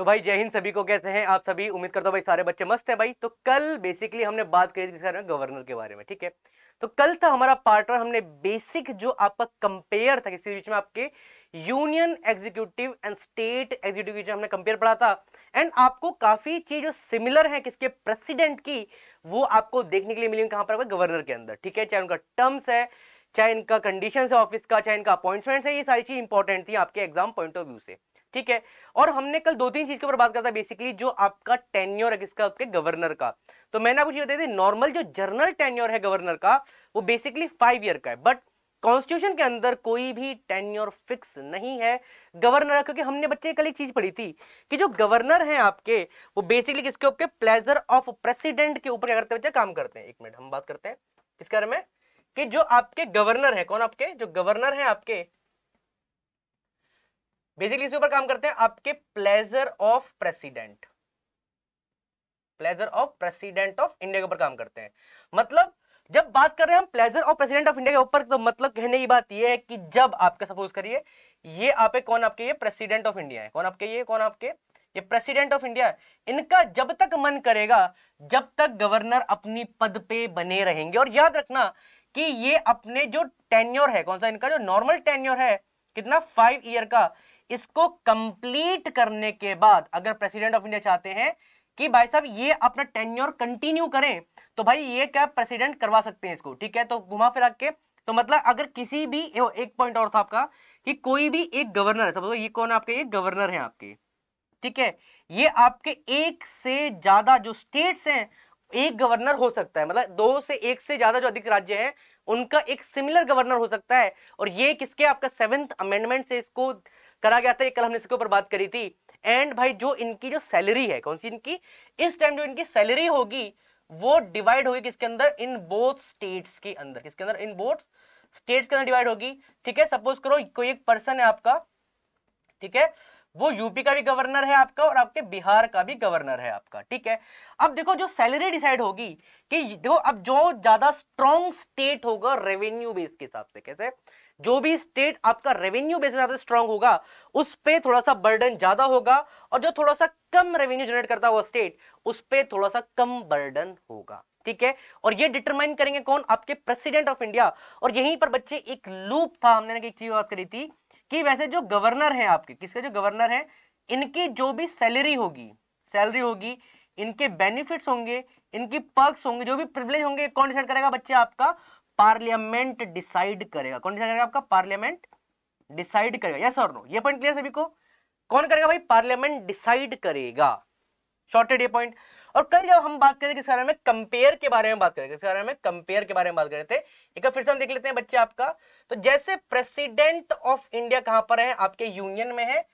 तो भाई जय हिंद सभी को कैसे हैं आप सभी उम्मीद करता हूँ भाई सारे बच्चे मस्त हैं भाई तो कल बेसिकली हमने बात करी थी गवर्नर के बारे में ठीक है तो कल था हमारा पार्ट वन हमने बेसिक जो आपका कंपेयर था किसी बीच में आपके union executive and state executive हमने कंपेयर पढ़ा था एंड आपको काफ़ी चीज़ जो सिमिलर है किसके प्रेसिडेंट की वो आपको देखने के लिए मिली कहां पर गवर्नर के अंदर ठीक है चाहे उनका टर्म्स है चाहे इनका कंडीशन है ऑफिस का चाहे इनका अपॉइंटमेंट है ये सारी चीज़ इंपॉर्टेंट थी आपके एग्जाम पॉइंट ऑफ व्यू से ठीक है और हमने कल दो तीन चीज के ऊपर बात करता बेसिकली जो आपका टेन्योर है किसका आपके गवर्नर का तो मैंने आपको बताया नॉर्मल जो जर्नल टेन्योर है गवर्नर का वो बेसिकली फाइव ईयर का है बट कॉन्स्टिट्यूशन के अंदर कोई भी टेन्योर फिक्स नहीं है गवर्नर क्योंकि हमने बच्चे कल एक चीज पढ़ी थी कि जो गवर्नर हैं आपके वो बेसिकली किसके ऊपर प्लेजर ऑफ प्रेसिडेंट के ऊपर क्या करते हैं बच्चे काम करते हैं एक मिनट हम बात करते हैं किसके बारे में कि जो आपके गवर्नर है कौन आपके जो गवर्नर है आपके बेसिकली इसके ऊपर काम करते हैं आपके pleasure of president pleasure of president of India के ऊपर काम करते हैं मतलब जब बात कर रहे हैं हम pleasure of president of India के ऊपर तो मतलब कहने की बात यह है कि जब आपके सपोज करिए ये आप कौन आपके ये प्रेसिडेंट ऑफ इंडिया है कौन आपके ये कौन आपके ये प्रेसिडेंट ऑफ इंडिया इनका जब तक मन करेगा जब तक गवर्नर अपनी पद पे बने रहेंगे और याद रखना कि ये अपने जो टेन्योर है कौन सा इनका जो नॉर्मल टेन्योर है कितना फाइव ईयर का इसको कंप्लीट करने के बाद अगर प्रेसिडेंट ऑफ इंडिया चाहते हैं कि भाई साहब ये अपना टेन्योर कंटिन्यू करें तो भाई ये क्या प्रेसिडेंट करवा सकते हैं इसको ठीक है तो घुमा फिरा के तो मतलब अगर किसी भी एक पॉइंट और था आपका कि कोई भी एक गवर्नर है समझो ये कौन आपके ये गवर्नर है आपके ठीक है ये आपके एक से ज्यादा जो स्टेट्स हैं एक गवर्नर हो सकता है मतलब दो से एक से ज्यादा जो अधिक राज्य हैं उनका एक सिमिलर गवर्नर हो सकता है और ये किसके आपका सेवेंथ अमेंडमेंट से इसको करा गया था ये कल हमने इसके ऊपर बात करी थी एंड भाई जो इनकी जो सैलरी है कौन सी इनकी इस टाइम जो इनकी सैलरी होगी वो डिवाइड होगी किसके अंदर इन बोथ स्टेट्स के अंदर किसके अंदर इन बोथ स्टेट्स के अंदर डिवाइड होगी ठीक है सपोज करो कोई एक पर्सन है आपका ठीक है वो यूपी का भी गवर्नर है आपका और आपके बिहार का भी गवर्नर है आपका ठीक है अब देखो जो सैलरी डिसाइड होगी कि देखो अब जो ज्यादा स्ट्रॉन्ग स्टेट होगा रेवेन्यू बेस के हिसाब से कैसे जो भी स्टेट आपका रेवेन्यू बेस ज्यादा स्ट्रांग होगा उस पर थोड़ा सा बर्डन ज्यादा होगा और जो थोड़ा सा कम रेवेन्यू जनरेट करता हुआ स्टेट उस पर थोड़ा सा कम बर्डन होगा ठीक है और ये डिटरमाइन करेंगे कौन आपके प्रेसिडेंट ऑफ इंडिया और यहीं पर बच्चे एक लूप था हमने एक चीज बात करी थी कि वैसे जो गवर्नर है आपके किसके जो गवर्नर है इनकी जो भी सैलरी होगी सैलरी होगी इनके बेनिफिट्स होंगे इनकी पर्क्स होंगे जो भी प्रिविलेज होंगे कौन डिसाइड करेगा बच्चे आपका पार्लियामेंट डिसाइड करेगा कौन डिसाइड करेगा आपका पार्लियामेंट डिसाइड करेगा यस और नो ये पॉइंट क्लियर सभी को कौन करेगा भाई पार्लियामेंट डिसाइड करेगा शॉर्टेड ये पॉइंट और कल जब हम बात करें किस बारे में कंपेयर के बारे में बात करें किस बारे में कंपेयर के बारे में बात कर रहे थे एक बार फिर से हम देख लेते हैं बच्चे आपका तो जैसे प्रेसिडेंट ऑफ इंडिया कहां पर है आपके यूनियन में है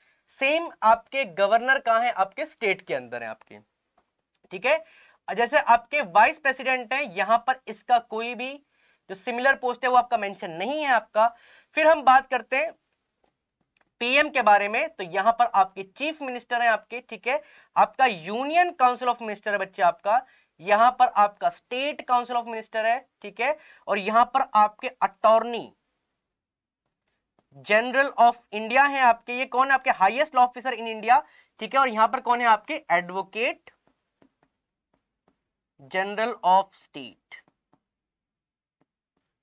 सेम आपके गवर्नर कहां है आपके स्टेट के अंदर है आपके ठीक है जैसे आपके वाइस प्रेसिडेंट हैं यहां पर इसका कोई भी जो सिमिलर पोस्ट है वो आपका मेंशन नहीं है आपका फिर हम बात करते हैं पीएम के बारे में तो यहां पर आपके चीफ मिनिस्टर हैं आपके ठीक है आपका यूनियन काउंसिल ऑफ मिनिस्टर है बच्चे आपका यहां पर आपका स्टेट काउंसिल ऑफ मिनिस्टर है ठीक है और यहां पर आपके अटॉर्नी जनरल ऑफ इंडिया है आपके ये कौन है आपके highest law officer in India ठीक है और यहां पर कौन है आपके एडवोकेट जनरल ऑफ स्टेट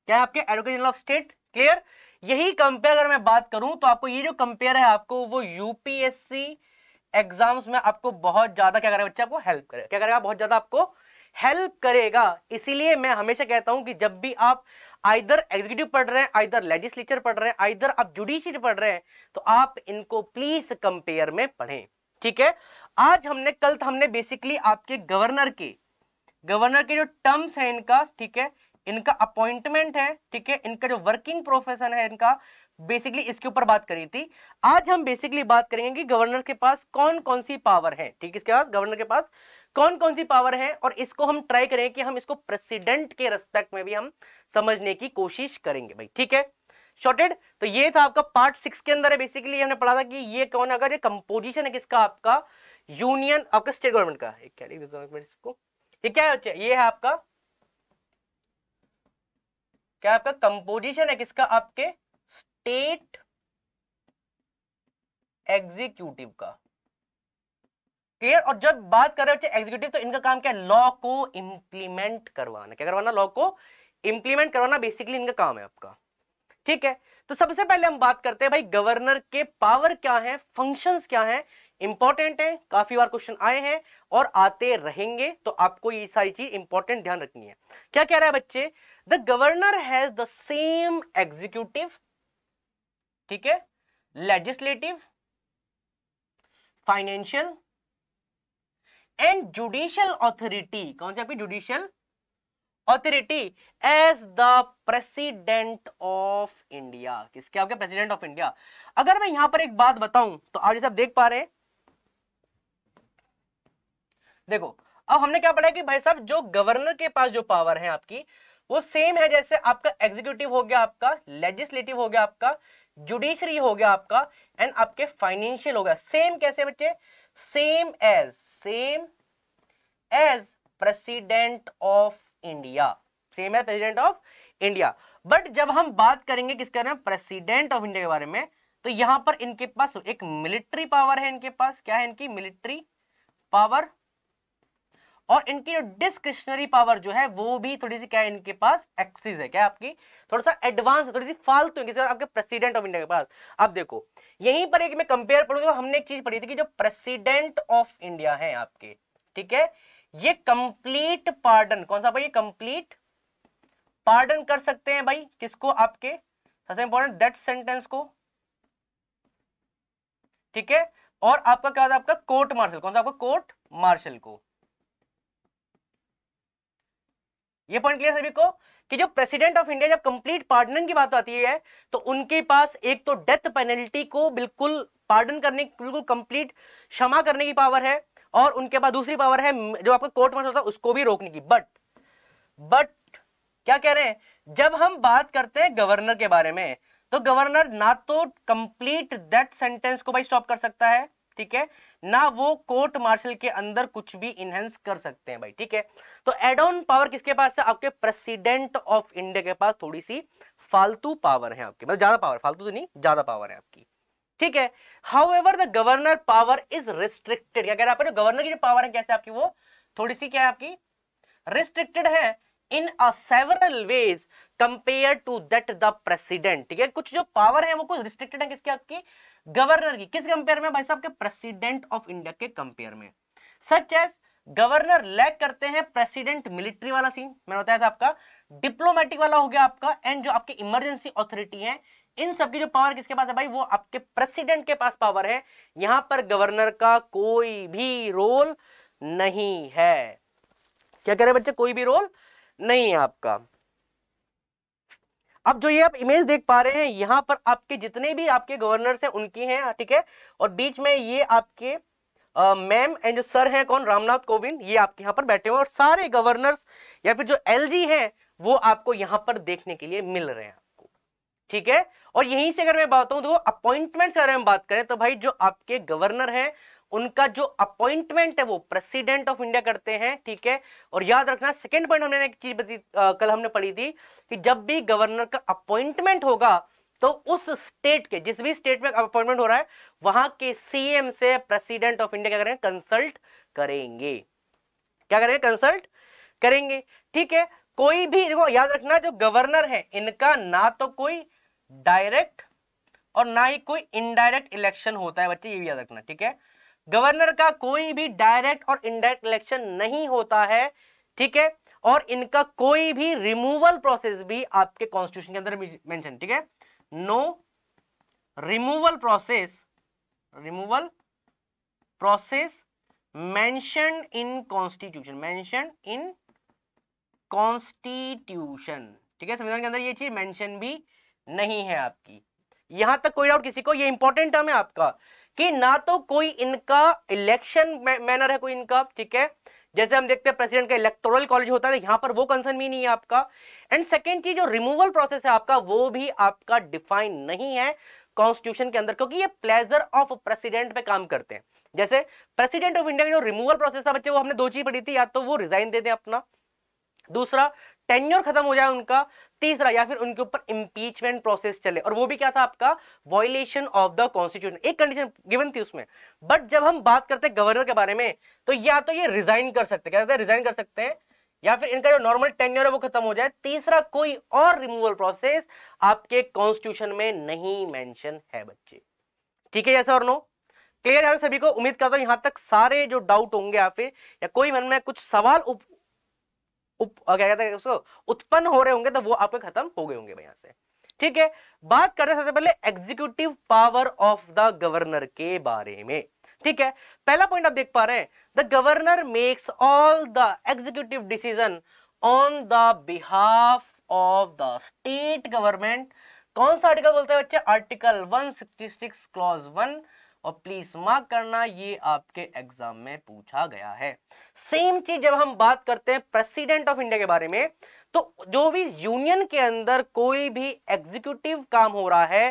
क्या है आपके advocate general of state clear यही कंपेयर अगर मैं बात करूं तो आपको ये जो कंपेयर है आपको वो यूपीएससी एग्जाम्स में आपको बहुत ज्यादा क्या करेगा बच्चा आपको हेल्प करेगा क्या करेगा बहुत ज्यादा आपको हेल्प करेगा इसीलिए मैं हमेशा कहता हूं कि जब भी आप आइधर एग्जीक्यूटिव पढ़ रहे हैं आइधर लेजिस्लेचर पढ़ रहे हैं आइधर आप जुडिशियर पढ़ रहे हैं तो आप इनको प्लीज कंपेयर में पढ़ें ठीक है आज हमने कल हमने बेसिकली आपके गवर्नर के गवर्नर के जो टर्म्स हैं इनका ठीक है इनका अपॉइंटमेंट है ठीक है इनका जो वर्किंग प्रोफेशन है इनका बेसिकली इसके ऊपर बात करी थी आज हम बेसिकली बात करेंगे कि गवर्नर के पास कौन कौन सी पावर है ठीक है इसके बाद गवर्नर के पास कौन कौन सी पावर है और इसको हम ट्राई करें कि हम इसको प्रेसिडेंट के रेस्पेक्ट में भी हम समझने की कोशिश करेंगे भाई ठीक है शॉर्टेड तो ये था आपका पार्ट सिक्स के अंदर है बेसिकली हमने पढ़ा था कि ये कौन है अगर ये कंपोजिशन है किसका आपका यूनियन आपका स्टेट गवर्नमेंट का एक क्या ये क्या है ये है आपका क्या आपका कंपोजिशन है किसका आपके स्टेट एग्जीक्यूटिव का क्लियर और जब बात कर रहे एग्जीक्यूटिव तो इनका काम क्या है लॉ को इंप्लीमेंट करवाना क्या करवाना लॉ को इंप्लीमेंट करवाना बेसिकली इनका काम है आपका ठीक है तो सबसे पहले हम बात करते हैं भाई गवर्नर के पावर क्या है फंक्शन क्या है इंपॉर्टेंट है काफी बार क्वेश्चन आए हैं और आते रहेंगे तो आपको ये सारी चीज इंपॉर्टेंट ध्यान रखनी है क्या कह रहा है बच्चे the governor has the same executive ठीक है legislative financial and judicial authority कौन सी आपकी judicial authority as the president of India किसके आपके प्रेसिडेंट ऑफ इंडिया अगर मैं यहां पर एक बात बताऊं तो आप जैसे आप देख पा रहे हैं देखो अब हमने क्या पढ़ा कि भाई साहब जो गवर्नर के पास जो पावर है आपकी वो सेम है जैसे आपका एग्जीक्यूटिव हो गया आपका लेजिस्लेटिव हो गया आपका जुडिशरी हो गया आपका एंड आपके फाइनेंशियल हो गया सेम कैसे बच्चे same as same as president of India same as president of India but जब हम बात करेंगे किसके बारे में प्रेसिडेंट ऑफ इंडिया के बारे में तो यहां पर इनके पास एक मिलिट्री पावर है इनके पास क्या है इनकी मिलिट्री पावर और इनकी जो डिस्क्रिशनरी पावर जो है वो भी थोड़ी सी क्या इनके पास एक्सिस है क्या आपकी थोड़ा सा एडवांस थोड़ी सी फालतू है किसी आपके प्रेसिडेंट ऑफ इंडिया के पास अब देखो यहीं पर एक मैं कंपेयर पढ़ूंगा तो हमने एक चीज पढ़ी थी कि जो प्रेसिडेंट ऑफ इंडिया है आपके ठीक है ये कंप्लीट पार्डन कौन सा भाई कंप्लीट पार्डन कर सकते हैं भाई किसको आपके सबसे इंपॉर्टेंट दैट सेंटेंस को ठीक है और आपका क्या होता है आपका कोर्ट मार्शल कौन सा आपका कोर्ट मार्शल को ये पॉइंट क्लियर सभी को कि जो प्रेसिडेंट ऑफ इंडिया जब कंप्लीट पार्डन की बात आती है तो उनके पास एक तो डेथ पेनल्टी को बिल्कुल पार्डन करने बिल्कुल कंप्लीट क्षमा करने की पावर है और उनके पास दूसरी पावर है जो आपका कोर्ट मार्शल होता है उसको भी रोकने की बट बट क्या कह रहे हैं जब हम बात करते हैं गवर्नर के बारे में तो गवर्नर ना तो कंप्लीट डेथ सेंटेंस को भाई स्टॉप कर सकता है ठीक है ना वो कोर्ट मार्शल के अंदर कुछ भी इनहेंस कर सकते हैं भाई ठीक है तो एड ऑन पावर किसके पास है आपके प्रेसिडेंट ऑफ इंडिया के पास थोड़ी सी फालतू पावर है आपकी मतलब ज्यादा पावर फालतू तो नहीं ज्यादा पावर है आपकी ठीक है however the governor power is restricted क्या कह रहे हैं गवर्नर तो की जो पावर है कैसे आपकी वो थोड़ी सी क्या है आपकी रिस्ट्रिक्टेड है in a several ways compare to that the president ठीक है कुछ जो पावर है वो कुछ रिस्ट्रिक्टेड है किसकी आपकी गवर्नर की किस कंपेयर में भाई साहब के प्रेसिडेंट ऑफ इंडिया के कंपेयर में सच एज गवर्नर लैक करते हैं प्रेसिडेंट मिलिट्री वाला सीन मैंने बताया था आपका डिप्लोमेटिक वाला हो गया आपका एंड जो आपकी इमरजेंसी ऑथोरिटी है इन सबकी जो पावर किसके पास है भाई वो आपके प्रेसिडेंट के पास पावर है यहां पर गवर्नर का कोई भी रोल नहीं है क्या कह रहे बच्चे कोई भी रोल नहीं है आपका अब जो ये आप इमेज देख पा रहे हैं यहाँ पर आपके जितने भी आपके गवर्नर्स हैं उनकी हैं ठीक है और बीच में ये आपके मैम एंड जो सर हैं कौन रामनाथ कोविंद ये आपके यहाँ पर बैठे हुए और सारे गवर्नर्स या फिर जो एल हैं वो आपको यहाँ पर देखने के लिए मिल रहे हैं आपको ठीक है और यहीं से अगर मैं बात हूँ तो अपॉइंटमेंट अगर हम बात करें तो भाई जो आपके गवर्नर हैं उनका जो अपॉइंटमेंट है वो प्रेसिडेंट ऑफ इंडिया करते हैं ठीक है और याद रखना सेकेंड पॉइंट हमने एक चीज कल हमने पढ़ी थी कि जब भी गवर्नर का अपॉइंटमेंट होगा तो उस स्टेट के जिस भी स्टेट में अपॉइंटमेंट हो रहा है वहां के सीएम से प्रेसिडेंट ऑफ इंडिया क्या करेंगे कंसल्ट करेंगे क्या करेंगे कंसल्ट करेंगे ठीक है कोई भी देखो याद रखना जो गवर्नर है इनका ना तो कोई डायरेक्ट और ना ही कोई इनडायरेक्ट इलेक्शन होता है बच्चे ये भी याद रखना ठीक है गवर्नर का कोई भी डायरेक्ट और इनडायरेक्ट इलेक्शन नहीं होता है ठीक है और इनका कोई भी रिमूवल प्रोसेस भी आपके कॉन्स्टिट्यूशन के अंदर मेंशन ठीक है no removal process removal process mention in constitution mention in constitution ठीक है संविधान के अंदर ये चीज मेंशन भी नहीं है आपकी यहां तक कोई डाउट किसी को ये इंपॉर्टेंट टर्म है आपका कि ना तो कोई इनका इलेक्शन मैनर है कोई इनका ठीक है जैसे हम देखते हैं प्रेसिडेंट का इलेक्टोरल कॉलेज होता है तो यहां पर वो कंसर्न भी नहीं है आपका एंड सेकेंड चीज जो रिमूवल प्रोसेस है आपका वो भी आपका डिफाइन नहीं है कॉन्स्टिट्यूशन के अंदर क्योंकि ये प्लेजर ऑफ प्रेसिडेंट पे काम करते हैं जैसे प्रेसिडेंट ऑफ इंडिया का जो रिमूवल प्रोसेस था बच्चे वो हमने दो चीज पढ़ी थी या तो वो रिजाइन दे दें अपना दूसरा टेन्योर खत्म हो जाए उनका तीसरा या फिर उनके ऊपर इंपीचमेंट प्रोसेस चले और वो भी क्या था आपका वॉयलेशन ऑफ द कॉन्स्टिट्यूशन एक कंडीशन गिवन थी उसमें बट जब हम बात करते हैं गवर्नर के बारे में तो या तो ये रिजाइन कर सकते क्या कहते हैं रिजाइन कर सकते हैं या फिर इनका जो नॉर्मल टेन्योर है वो खत्म हो जाए तीसरा कोई और रिमूवल प्रोसेस आपके कॉन्स्टिट्यूशन में नहीं मेंशन है बच्चे ठीक है ऐसा और नो क्लियर है सभी को उम्मीद करता हूं यहां तक सारे जो डाउट होंगे आप या कोई मन में कुछ सवाल उप, क्या कहते हैं उसको उत्पन्न हो रहे होंगे तो वो आपके खत्म हो गए होंगे यहाँ से ठीक है बात करते हैं सबसे पहले executive power of the governor के बारे में ठीक है पहला पॉइंट आप देख पा रहे हैं the governor makes all the executive decision on the behalf of the state government कौन सा आर्टिकल बोलते हैं बच्चे आर्टिकल 166 क्लॉज 1 और प्लीज मार्क करना ये आपके एग्जाम में पूछा गया है सेम चीज जब हम बात करते हैं प्रेसिडेंट ऑफ इंडिया के बारे में तो जो भी यूनियन के अंदर कोई भी एग्जीक्यूटिव काम हो रहा है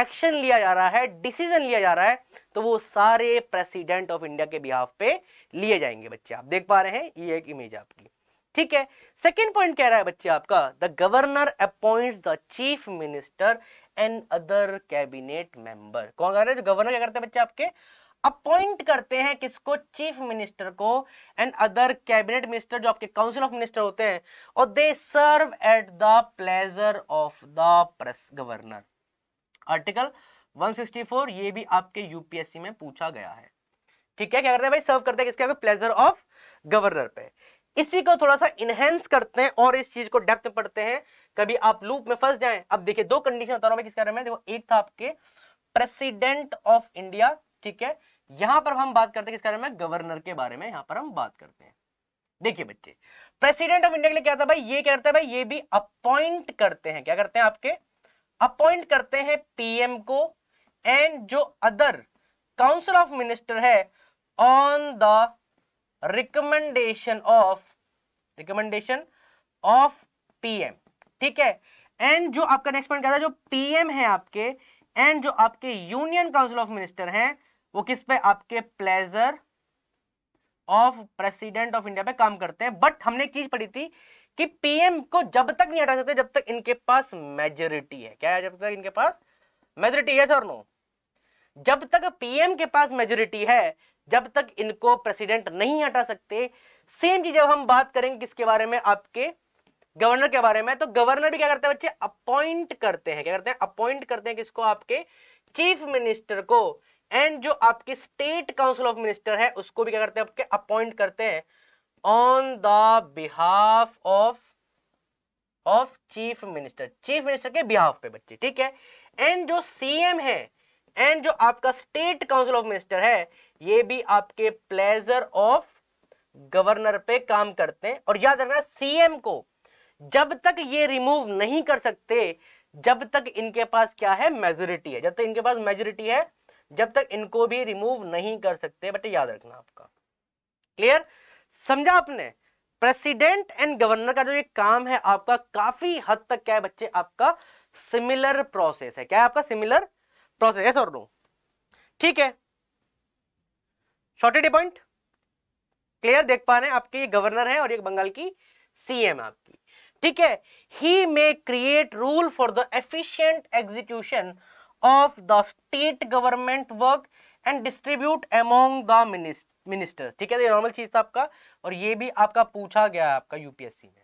एक्शन लिया जा रहा है डिसीजन लिया जा रहा है तो वो सारे प्रेसिडेंट ऑफ इंडिया के बिहाफ पे लिए जाएंगे बच्चे आप देख पा रहे हैं ये एक इमेज आपकी ठीक है सेकेंड पॉइंट कह रहा है बच्चे आपका the governor appoints the chief minister and other cabinet member कौन कर रहे हैं जो गवर्नर क्या करते हैं बच्चे आपके अपॉइंट करते हैं किसको चीफ मिनिस्टर को एंड अदर कैबिनेट मिनिस्टर जो आपके काउंसिल ऑफ मिनिस्टर होते हैं और they serve at the pleasure of the press governor article 164 ये भी आपके यूपीएससी में पूछा गया है ठीक है क्या करते हैं भाई सर्व करते हैं किसके प्लेजर ऑफ गवर्नर पे इसी को थोड़ा सा इनहेंस करते हैं और इस चीज को डेप्थ पढ़ते हैं कभी आप लूप में फंस जाएं अब देखिए दो कंडीशन बता रहा हूं मैं किस में देखो एक था आपके प्रेसिडेंट ऑफ इंडिया ठीक है यहां पर हम बात करते हैं किस बारे में गवर्नर के बारे में यहां पर हम बात करते हैं देखिए बच्चे प्रेसिडेंट ऑफ इंडिया के लिए क्या था भाई ये क्या करते हैं भाई ये भी अपॉइंट करते हैं क्या करते हैं आपके अपॉइंट करते हैं पीएम को एंड जो अदर काउंसिल ऑफ मिनिस्टर है on the recommendation of recommendation of PM ठीक है एंड जो आपका नेक्स्ट पॉइंट कहता है जो पीएम है आपके एंड जो आपके यूनियन काउंसिल ऑफ मिनिस्टर हैं वो किस पे आपके pleasure of president of India पे काम करते हैं बट हमने चीज पढ़ी थी कि पीएम को जब तक नहीं हटा सकते जब तक इनके पास मेजोरिटी है क्या है जब तक इनके पास मेजोरिटी है सर नो जब तक पीएम के पास मेजोरिटी है जब तक इनको प्रेसिडेंट नहीं हटा सकते सेम चीज जब हम बात करेंगे किसके बारे में आपके गवर्नर के बारे में तो गवर्नर भी क्या करते हैं बच्चे अपॉइंट करते हैं क्या करते हैं अपॉइंट करते हैं किसको आपके चीफ मिनिस्टर को एंड जो आपके स्टेट काउंसिल ऑफ मिनिस्टर है उसको भी क्या करते हैं आपके अपॉइंट करते हैं on the behalf of of chief minister chief minister के बिहाफ पे बच्चे ठीक है एंड जो सीएम है एंड जो आपका स्टेट काउंसिल ऑफ मिनिस्टर है ये भी आपके प्लेजर ऑफ गवर्नर पे काम करते हैं और याद रखना सीएम को जब तक ये रिमूव नहीं कर सकते जब तक इनके पास क्या है मेजोरिटी है जब तक इनके पास मेजोरिटी है जब तक इनको भी रिमूव नहीं कर सकते बट याद रखना आपका क्लियर समझा आपने प्रेसिडेंट एंड गवर्नर का जो ये काम है आपका काफी हद तक क्या है बच्चे आपका सिमिलर प्रोसेस है क्या है आपका सिमिलर प्रोसेस और ठीक है शॉर्टेड पॉइंट क्लियर देख पा रहे हैं आपके ये गवर्नर है और ये बंगाल की सीएम आपकी ठीक है he may create rule for the efficient execution of the state government work and distribute among the ministers ठीक है तो ये नॉर्मल चीज था आपका और ये भी आपका पूछा गया है आपका यूपीएससी में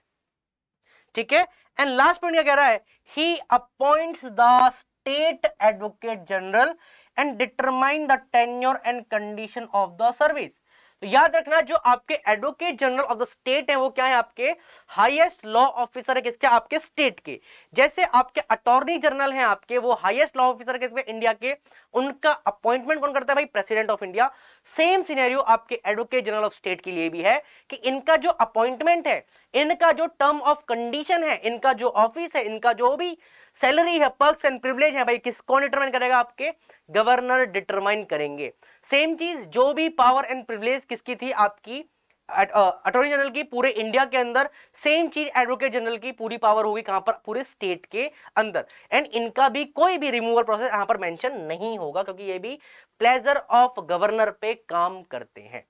ठीक है एंड लास्ट पॉइंट क्या कह रहा है he appoints the state advocate general and determine the tenure and condition of the service तो याद रखना जो आपके advocate general of the state है वो क्या है आपके हाईएस्ट लॉ ऑफिसर है किसके आपके स्टेट के जैसे आपके अटॉर्नी जनरल हैं आपके वो हाईएस्ट लॉ ऑफिसर किसके इंडिया के उनका अपॉइंटमेंट कौन करता है भाई president of India same scenario आपके एडवोकेट जनरल ऑफ स्टेट के लिए भी है कि इनका जो अपॉइंटमेंट है इनका जो टर्म ऑफ कंडीशन है इनका जो ऑफिस है इनका जो भी सैलरी है पर्क्स एंड प्रिविलेज है भाई किस कौन डिटरमाइन करेगा आपके गवर्नर डिटरमाइन करेंगे सेम चीज जो भी पावर एंड प्रिविलेज किसकी थी आपकी अटोर्नी जनरल uh, की पूरे इंडिया के अंदर सेम चीज एडवोकेट जनरल की पूरी पावर होगी कहां पर पूरे स्टेट के अंदर एंड इनका भी कोई भी रिमूवल प्रोसेस यहां पर मेंशन नहीं होगा क्योंकि ये भी प्लेजर ऑफ गवर्नर पे काम करते हैं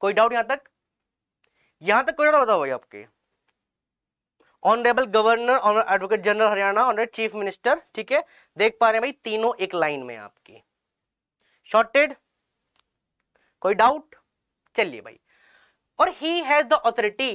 कोई डाउट यहां तक यहां तक कोई डाउट बताओ भाई आपके honourable governor honour advocate general Haryana honourable chief minister ठीक है देख पा रहे हैं भाई तीनों एक लाइन में आपकी शॉर्टेड कोई डाउट चलिए भाई और he has the authority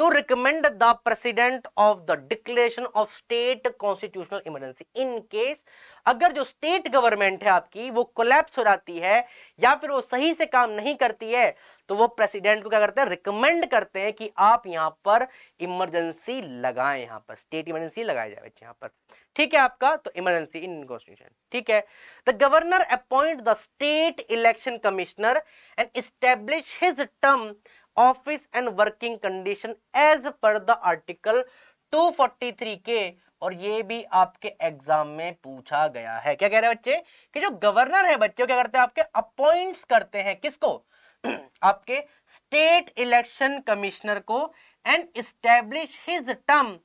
to recommend the president of the declaration of state constitutional emergency in case अगर जो स्टेट गवर्नमेंट है आपकी वो कोलेप्स हो जाती है या फिर वो सही से काम नहीं करती है तो वो प्रेसिडेंट को क्या करते हैं रिकमेंड करते हैं कि आप यहां पर इमरजेंसी लगाएं यहां पर स्टेट इमरजेंसी लगाई जाए यहां पर ठीक है आपका तो इमरजेंसी इन कॉन्स्टिट्यूशन ठीक है the governor appoint the state election commissioner and establish his term office and working condition as per the article 243 के और ये भी आपके एग्जाम में पूछा गया है क्या कह रहे हैं बच्चे कि जो गवर्नर है बच्चों क्या करते हैं आपके अपॉइंट्स करते हैं किसको आपके स्टेट इलेक्शन कमिश्नर को and establish his term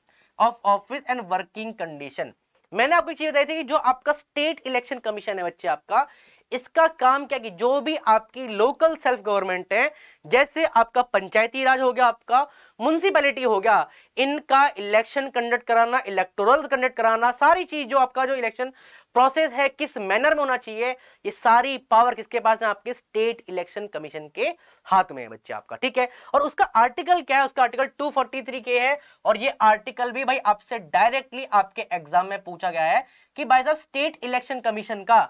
of office and working condition मैंने आपको चीज बताई थी कि जो आपका स्टेट इलेक्शन कमीशन है बच्चे आपका इसका काम क्या कि जो भी आपकी लोकल सेल्फ गवर्नमेंट है जैसे आपका पंचायती राज हो गया आपका म्यूनसिपैलिटी हो गया इनका इलेक्शन कंडक्ट कराना इलेक्टोरल कंडक्ट कराना सारी चीज जो आपका जो इलेक्शन प्रोसेस है किस मैनर में होना चाहिए ये सारी पावर किसके पास है आपके स्टेट इलेक्शन कमीशन के हाथ में है बच्चे आपका ठीक है और उसका आर्टिकल क्या है उसका आर्टिकल 243 के है और ये आर्टिकल भी भाई आपसे डायरेक्टली आपके एग्जाम में पूछा गया है कि भाई साहब स्टेट इलेक्शन कमीशन का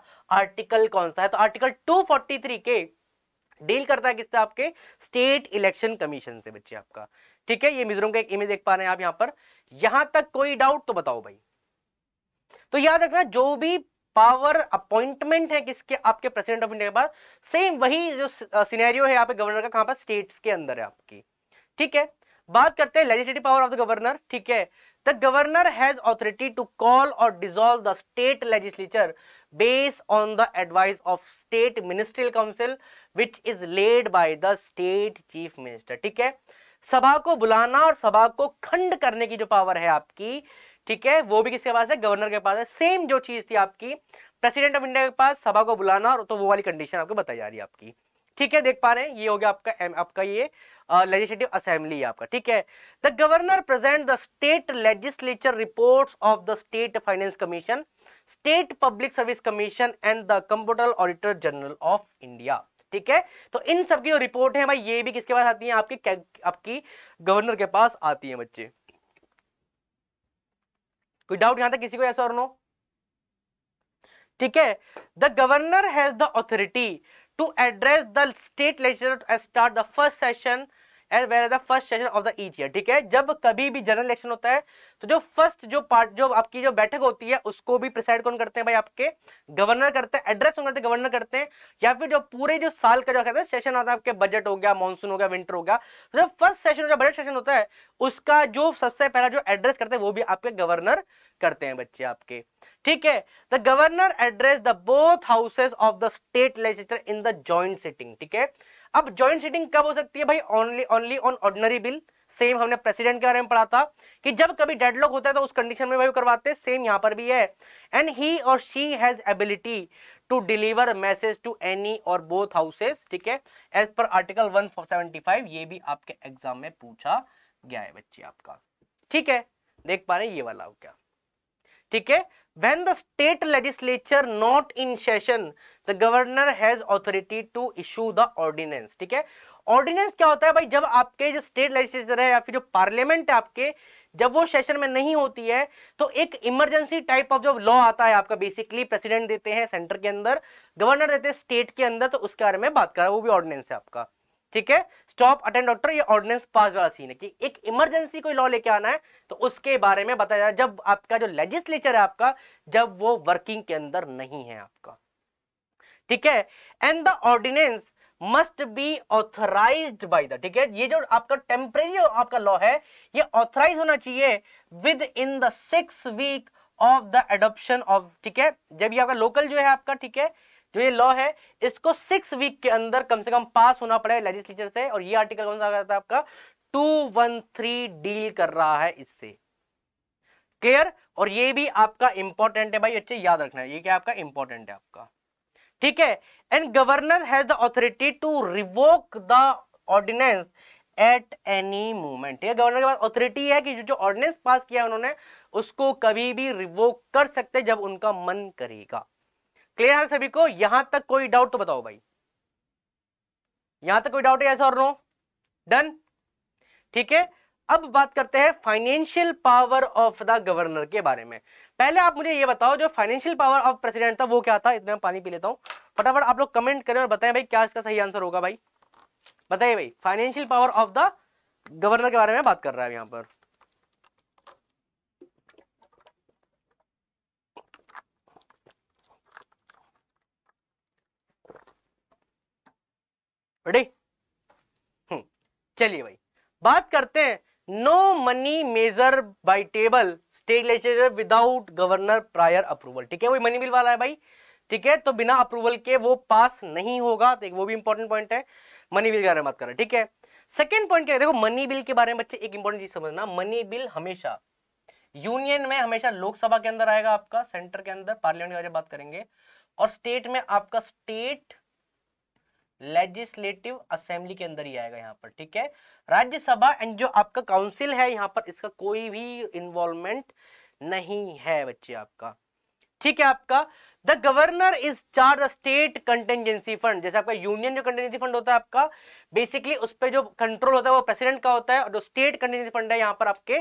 आर्टिकल कौन सा है तो आर्टिकल टू के डील करता है किससे आपके स्टेट इलेक्शन कमीशन से बच्चे आपका ठीक है ये मिजोरम का एक इमेज देख पा रहे हैं आप यहाँ पर यहां तक कोई डाउट तो बताओ भाई तो याद रखना जो भी पावर अपॉइंटमेंट है किसके आपके प्रेसिडेंट ऑफ इंडिया के पास सेम वही जो सिनेरियो है यहाँ पे गवर्नर का कहां पर स्टेट्स के अंदर है आपकी ठीक है बात करते हैं legislative power of the governor ठीक है the governor has authority to call or dissolve the state legislature based on the advice of state ministerial council which is led by the state chief minister ठीक है सभा को बुलाना और सभा को खंड करने की जो पावर है आपकी ठीक है वो भी किसके पास है गवर्नर के पास है सेम जो चीज़ थी आपकी प्रेसिडेंट ऑफ इंडिया के पास सभा को बुलाना और तो वो वाली कंडीशन आपको बताई जा रही है आपकी ठीक है देख पा रहे हैं ये हो गया आपका एम, आपका ये लेजिस्लेटिव असेंबली आपका ठीक है the governor present the state legislature report of the state finance commission state public service commission and the computer auditor general of India ठीक है तो इन सबकी जो रिपोर्ट है भाई ये भी किसके पास आती है आपकी आपकी गवर्नर के पास आती है बच्चे कोई डाउट यहां तक किसी को ऐसा और नो ठीक है the governor has the authority to address the state legislator start the first session and where the first session of the each year ठीक है जब कभी भी जनरल इलेक्शन होता है तो जो फर्स्ट जो पार्ट जो आपकी जो बैठक होती है उसको भी प्रिसाइड कौन करते हैं भाई आपके गवर्नर करते हैं एड्रेस कौन करते हैं गवर्नर करते हैं या फिर जो पूरे जो साल का जो कहते हैं सेशन आता है आपके बजट हो गया मानसून हो गया विंटर हो गया तो जो फर्स्ट सेशन जो बजट सेशन होता है उसका जो सबसे पहला जो एड्रेस करते हैं वो भी आपके गवर्नर करते हैं बच्चे आपके ठीक है the governor address the both houses of the state legislature in the joint sitting ठीक है अब ज्वाइंट सीटिंग कब हो सकती है भाई only only on ordinary bill same हमने प्रेसिडेंट के बारे में पढ़ा था कि जब कभी डेडलॉक होता है तो उस कंडीशन में भाई करवाते हैं सेम यहाँ पर भी है and he or she has ability to deliver message to any or both houses ठीक है एज पर आर्टिकल 175 ये भी आपके एग्जाम में पूछा गया है बच्चे आपका ठीक है देख पा रहे हैं ये वाला हो क्या ठीक है when the state legislature not in session the governor has authority to issue the ordinance ठीक है ऑर्डिनेंस क्या होता है भाई जब आपके जो स्टेट लेजिस्लेचर है या फिर जो पार्लियामेंट है आपके जब वो सेशन में नहीं होती है तो एक इमरजेंसी टाइप ऑफ जो लॉ आता है आपका बेसिकली प्रेसिडेंट देते हैं सेंटर के अंदर गवर्नर देते हैं स्टेट के अंदर तो उसके बारे में बात कर रहा है वो भी ऑर्डिनेंस है आपका ठीक है स्टॉप अटेंड डॉक्टर ये ऑर्डिनेंस पास वाला सीन है कि एक इमरजेंसी कोई लॉ लेके आना है तो उसके बारे में बताया जा जब आपका जो लेजिस्लेचर है आपका जब वो वर्किंग के अंदर नहीं है आपका ठीक है and the ordinance must be authorize by the ठीक है ये जो आपका टेम्परेरी आपका लॉ है ये ऑथराइज होना चाहिए within the six week of the adoption of ठीक है जब ये आपका लोकल जो है आपका ठीक है जो ये लॉ है इसको सिक्स वीक के अंदर कम से कम पास होना पड़ेगा लेजिस्लेचर से और ये आर्टिकल कौन सा आ था आपका टू वन थ्री डील कर रहा है इससे क्लियर और ये भी आपका इंपॉर्टेंट है भाई अच्छे याद रखना है ये क्या आपका इंपॉर्टेंट है आपका ठीक है and governor has the authority to revoke the ordinance at any moment ये गवर्नर के पास ऑथोरिटी है कि जो जो ऑर्डिनेंस पास किया है उन्होंने उसको कभी भी रिवोक कर सकते जब उनका मन करेगा क्लियर है सभी को यहां तक कोई डाउट तो बताओ भाई यहां तक कोई डाउट है ऐसा और नो डन ठीक है अब बात करते हैं financial power of the governor के बारे में पहले आप मुझे ये बताओ जो फाइनेंशियल पावर ऑफ प्रेसिडेंट था वो क्या था इतना पानी पी लेता हूं फटाफट आप लोग कमेंट करें और बताएं भाई क्या इसका सही आंसर होगा भाई बताइए भाई financial power of the governor के बारे में बात कर रहा है यहां पर रेडी हम्म, चलिए भाई बात करते हैं no money measure by table state legislature without governor prior approval ठीक है वही मनी बिल वाला है भाई ठीक है तो बिना अप्रूवल के वो पास नहीं होगा तो वो भी इंपॉर्टेंट पॉइंट है मनी बिल के बारे में बात करें ठीक है सेकेंड पॉइंट क्या है देखो मनी बिल के बारे में बच्चे एक इंपॉर्टेंट चीज समझना मनी बिल हमेशा यूनियन में हमेशा लोकसभा के अंदर आएगा आपका सेंटर के अंदर पार्लियामेंट के बारे में बात करेंगे और स्टेट में आपका स्टेट लेजिस्लेटिव असेंबली के अंदर ही आएगा यहाँ पर ठीक है राज्यसभा एंड जो आपका काउंसिल है यहाँ पर इसका कोई भी इन्वॉल्वमेंट नहीं है बच्चे आपका ठीक है आपका the governor is charge state contingency fund जैसे आपका यूनियन जो कंटेंजेंसी फंड होता है आपका बेसिकली उस पर जो कंट्रोल होता है वो प्रेसिडेंट का होता है और जो स्टेट कंटेंजेंसी फंड है यहाँ पर आपके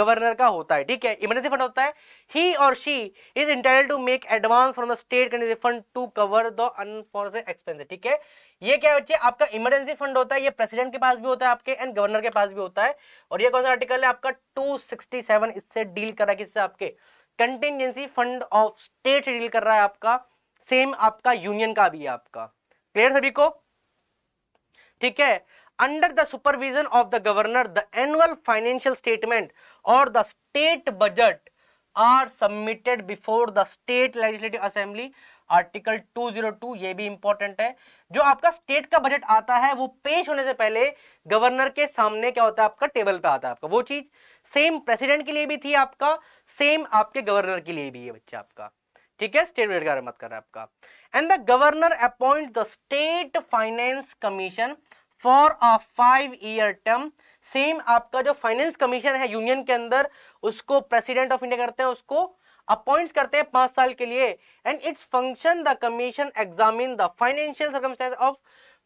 गवर्नर का होता है ठीक है इमरजेंसी फंड होता है he or she is entitle to make advance from the state contingency fund to cover the unfortunate expense ठीक है ये क्या बच्चे आपका इमरजेंसी फंड होता है ये प्रेसिडेंट के पास भी होता है आपके एंड गवर्नर के पास भी होता है और ये कौन सा आर्टिकल है आपका टू इससे डील करा किससे आपके contingency fund of state deal कर रहा है आपका सेम आपका यूनियन का भी है आपका क्लियर सभी को ठीक है under the supervision of the governor the annual financial statement or the state budget are submitted before the state legislative assembly article 202 ये भी इंपॉर्टेंट है जो आपका स्टेट का बजट आता है वो पेश होने से पहले गवर्नर के सामने क्या होता है आपका टेबल पे आता है आपका वो चीज सेम प्रेसिडेंट के लिए भी थी आपका सेम आपके गवर्नर के लिए भी है बच्चा आपका ठीक है स्टेट बजट का मत करना आपका and the governor appoint the state finance commission for a five year term same आपका जो फाइनेंस कमीशन है यूनियन के अंदर उसको प्रेसिडेंट ऑफ इंडिया करते हैं उसको अपॉइंट करते हैं पांच साल के लिए and its function the commission examine the financial circumstance of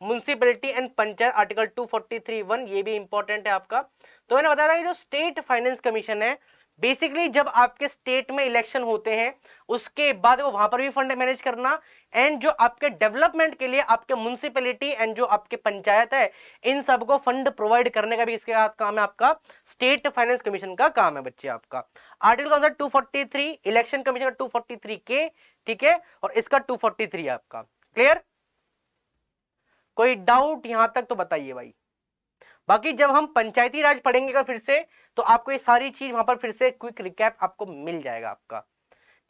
municipality and panchayat article two forty three one ये भी इंपॉर्टेंट है आपका तो मैंने बताया था कि जो स्टेट फाइनेंस कमीशन है बेसिकली जब आपके स्टेट में इलेक्शन होते हैं उसके बाद वो वहां पर भी फंड मैनेज करना एंड जो आपके डेवलपमेंट के लिए आपके म्यूनसिपैलिटी एंड जो आपके पंचायत है इन सब को फंड प्रोवाइड करने का भी इसके साथ काम है आपका स्टेट फाइनेंस कमीशन का काम है बच्चे आपका आर्टिकल कौन सा two forty three election commission का टू फोर्टी थ्री के ठीक है और इसका टू फोर्टी थ्री आपका क्लियर कोई डाउट यहां तक तो बताइए भाई बाकी जब हम पंचायती राज पढ़ेंगे का फिर से तो आपको ये सारी चीज वहां पर फिर से क्विक रिकैप आपको मिल जाएगा आपका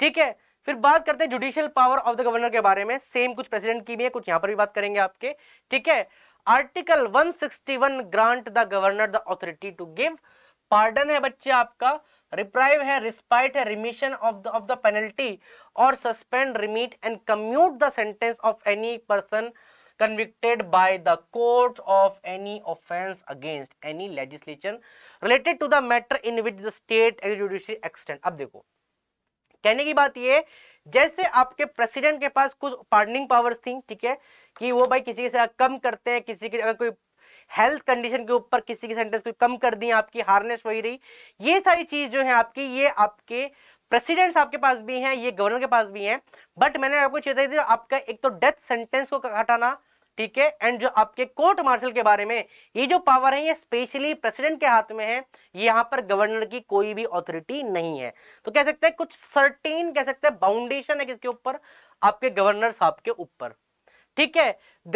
ठीक है फिर बात करते हैं judicial power of the governor के बारे में सेम कुछ प्रेसिडेंट की भी है कुछ यहाँ पर भी बात करेंगे आपके ठीक है article 161 grant the governor the authority to give pardon है बच्चे आपका रिप्राइव है रिस्पाइट है remission of the of the penalty or suspend remit and commute the sentence of any person convicted by the court of any offense against any legislation related to the matter in which the state judiciary extend अब देखो कहने की बात ये जैसे आपके president के पास कुछ पार्डनिंग पावर्स थी ठीक है कि वो भाई किसी के साथ कम करते हैं किसी की अगर कोई हेल्थ कंडीशन के ऊपर किसी की सेंटेंस कोई कम कर दी आपकी हार्नेस वही रही ये सारी चीज जो है आपकी ये आपके प्रेसिडेंट्स आपके पास भी हैं ये गवर्नर के पास भी हैं बट मैंने आपको चेताई दी आपका एक तो डेथ सेंटेंस को हटाना ठीक है एंड जो आपके कोर्ट मार्शल के बारे में ये जो पावर है ये स्पेशली प्रेसिडेंट के हाथ में है ये यहाँ पर गवर्नर की कोई भी अथॉरिटी नहीं है तो कह सकते हैं कुछ सर्टीन कह सकते हैं बाउंडेशन है किसके ऊपर आपके गवर्नर साहब के ऊपर ठीक है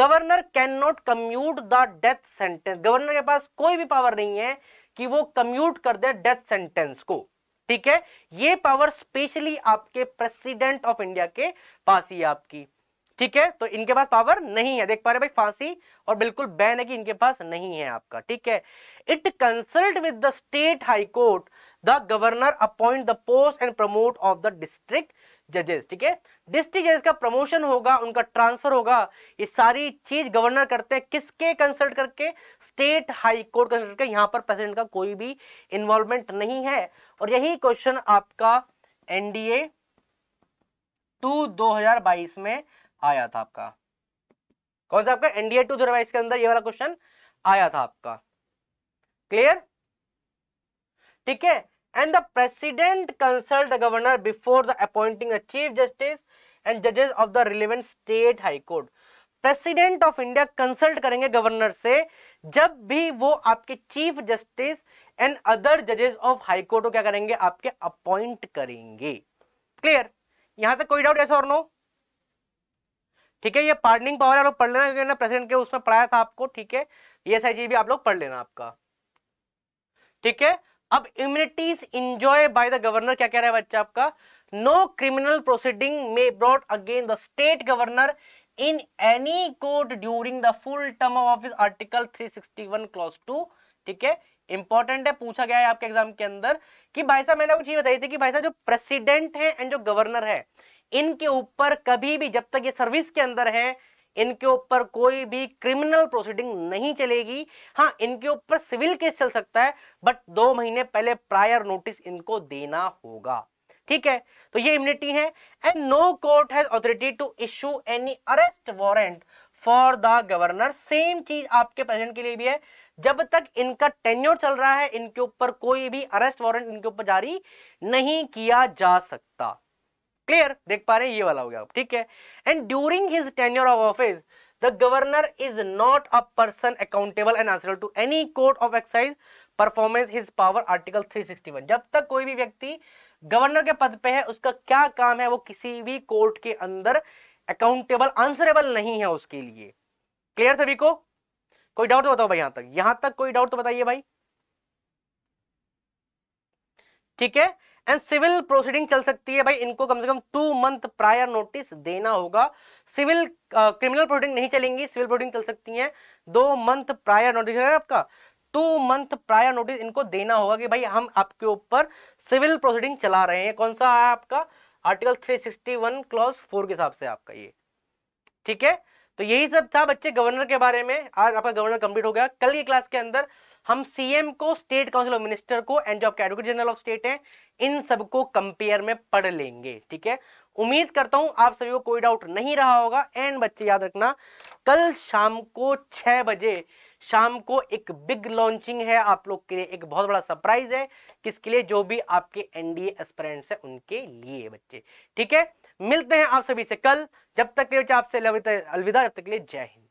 governor can not commute the death sentence governor के पास कोई भी पावर नहीं है कि वो कम्यूट कर दे डेथ सेंटेंस को ठीक है ये पावर स्पेशली आपके प्रेसिडेंट ऑफ इंडिया के पास ही आपकी ठीक है तो इनके पास पावर नहीं है देख पा रहे भाई फांसी और बिल्कुल बैन है कि इनके पास नहीं है आपका ठीक है it consult with the state high court the governor appoint the post and promote of the district जजेस ठीक है डिस्ट्रिक्ट जजेस का प्रमोशन होगा उनका ट्रांसफर होगा ये सारी चीज गवर्नर करते हैं किसके कंसल्ट करके स्टेट हाई कोर्ट कंसल्ट करके यहाँ पर प्रेसिडेंट का कोई भी इन्वॉल्वमेंट नहीं है और यही क्वेश्चन आपका एनडीए टू 2022 में आया था आपका कौन सा आपका एनडीए टू दो के अंदर ये वाला क्वेश्चन आया था आपका क्लियर ठीक है and the president consult the governor before the appointing the chief justice and judges of the relevant state high court president of India consult करेंगे गवर्नर से जब भी वो आपके चीफ जस्टिस एंड अदर जजेस ऑफ हाई कोर्ट को क्या करेंगे आपके अपॉइंट करेंगे क्लियर यहां तक कोई डाउट ऐसा और नो ठीक है ये पार्टनिंग पावर आप लोग पढ़ लेना क्योंकि ना प्रेसिडेंट के उसमें पढ़ाया था आपको ठीक है ये सारी चीज भी आप लोग पढ़ लेना आपका ठीक है अब immunities enjoy by the governor क्या कह रहा है बच्चा आपका no criminal proceeding may brought again the state governor in any court during the full term of office article 361 clause two ठीक है इंपॉर्टेंट है पूछा गया है आपके एग्जाम के अंदर कि भाई साहब मैंने कुछ ये बताई थी कि भाई साहब जो प्रेसिडेंट है एंड जो गवर्नर है इनके ऊपर कभी भी जब तक ये सर्विस के अंदर है इनके ऊपर कोई भी क्रिमिनल प्रोसीडिंग नहीं चलेगी हाँ इनके ऊपर सिविल केस चल सकता है बट दो महीने पहले प्रायर नोटिस इनको देना होगा ठीक है तो ये इम्यूनिटी है and no court has authority to issue any arrest warrant for the governor same चीज आपके प्रेसिडेंट के लिए भी है जब तक इनका टेन्योर चल रहा है इनके ऊपर कोई भी अरेस्ट वारंट इनके ऊपर जारी नहीं किया जा सकता क्लियर देख पा रहे हैं ये वाला हो गया ठीक है and during his tenure of office the governor is not a person accountable and answerable to any court of excise performance his power article 361 जब तक कोई भी व्यक्ति गवर्नर के पद पे है उसका क्या काम है वो किसी भी कोर्ट के अंदर अकाउंटेबल आंसरेबल नहीं है उसके लिए क्लियर सभी को कोई डाउट तो बताओ भाई यहां तक यहां तक कोई डाउट तो बताइए भाई ठीक है एंड सिविल प्रोसीडिंग चल सकती है भाई इनको कम से कम टू मंथ प्रायर नोटिस देना होगा सिविल क्रिमिनल प्रोसीडिंग नहीं चलेंगी सिविल प्रोसीडिंग चल सकती है दो मंथ प्रायर नोटिस आपका टू मंथ प्रायर नोटिस इनको देना होगा कि भाई हम आपके ऊपर सिविल प्रोसीडिंग चला रहे हैं कौन सा है आपका आर्टिकल 361 क्लॉज फोर के हिसाब से आपका ये ठीक है तो यही सब था बच्चे गवर्नर के बारे में आज आपका गवर्नर कंप्लीट हो गया कल की क्लास के अंदर हम सीएम को स्टेट काउंसिल ऑफ मिनिस्टर को एंड जो आपके एडवोकेट जनरल ऑफ स्टेट हैं इन सबको कंपेयर में पढ़ लेंगे ठीक है उम्मीद करता हूं आप सभी को कोई डाउट नहीं रहा होगा एंड बच्चे याद रखना कल शाम को छह बजे शाम को एक बिग लॉन्चिंग है आप लोग के लिए एक बहुत बड़ा सरप्राइज है किसके लिए जो भी आपके एनडीए एस्पिरेंट्स हैं उनके लिए बच्चे ठीक है मिलते हैं आप सभी से कल जब तक के आपसे अलविदा जब तक के लिए जय हिंद